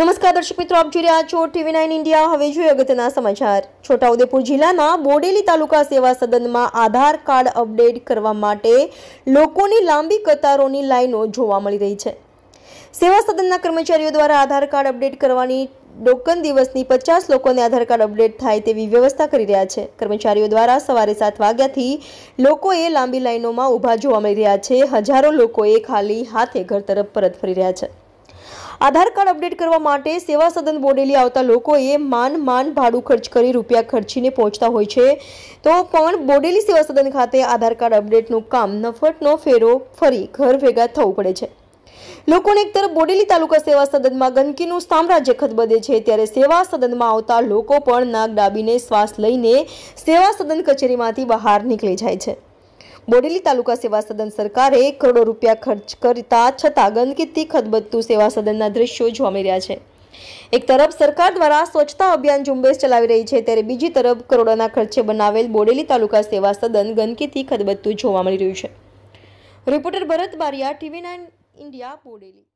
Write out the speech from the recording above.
નમસ્કાર દર્શક મિત્રો આપ જોઈ રહ્યા છો ટીવી નાઇન ઇન્ડિયા હવે જોઈએ અગત્યના સમાચાર છોટાઉદેપુર જિલ્લાના બોડેલી તાલુકા સેવા સદનમાં આધાર કાર્ડ અપડેટ કરવા માટે લોકોની લાંબી કતારોની લાઇનો જોવા મળી રહી છે સેવા સદનના કર્મચારીઓ દ્વારા આધાર કાર્ડ અપડેટ કરવાની ડોકન દિવસની પચાસ લોકોને આધાર કાર્ડ અપડેટ થાય તેવી વ્યવસ્થા કરી રહ્યા છે કર્મચારીઓ દ્વારા સવારે સાત વાગ્યાથી લોકોએ લાંબી લાઈનોમાં ઊભા જોવા મળી રહ્યા છે હજારો લોકોએ ખાલી હાથે ઘર તરફ પરત ફરી રહ્યા છે આધાર કાર્ડ અપડેટ કરવા માટે સેવા સદન બોડેલી આવતા લોકોએ માન માન ભાડું ખર્ચ કરી રૂપિયા ખર્ચીને પહોંચતા હોય છે તો પણ બોડેલી સેવા સદન ખાતે આધાર કાર્ડ અપડેટનું કામ નફટનો ફેરો ફરી ઘર ભેગા થવું પડે છે લોકોને એક તરફ બોડેલી તાલુકા સેવા સદનમાં ગંદકીનું સામ્રાજ્ય ખતબદે છે ત્યારે સેવા સદનમાં આવતા લોકો પણ નાગ ડાબીને શ્વાસ લઈને સેવા સદન કચેરીમાંથી બહાર નીકળી જાય છે બોડેલી તાલુકા સેવા સદન સરકારે કરોડો રૂપિયા ખર્ચ કરતા છતાં ગંદકીથી ખદબદતું સેવા સદનના દ્રશ્યો જોવા મળ્યા છે એક તરફ સરકાર દ્વારા સ્વચ્છતા અભિયાન ઝુંબેશ ચલાવી રહી છે ત્યારે બીજી તરફ કરોડોના ખર્ચે બનાવેલ બોડેલી તાલુકા સેવા સદન ગંદકીથી ખદબદતું જોવા મળી રહ્યું છે reporter Bharat Bariya TV nine India Bodeli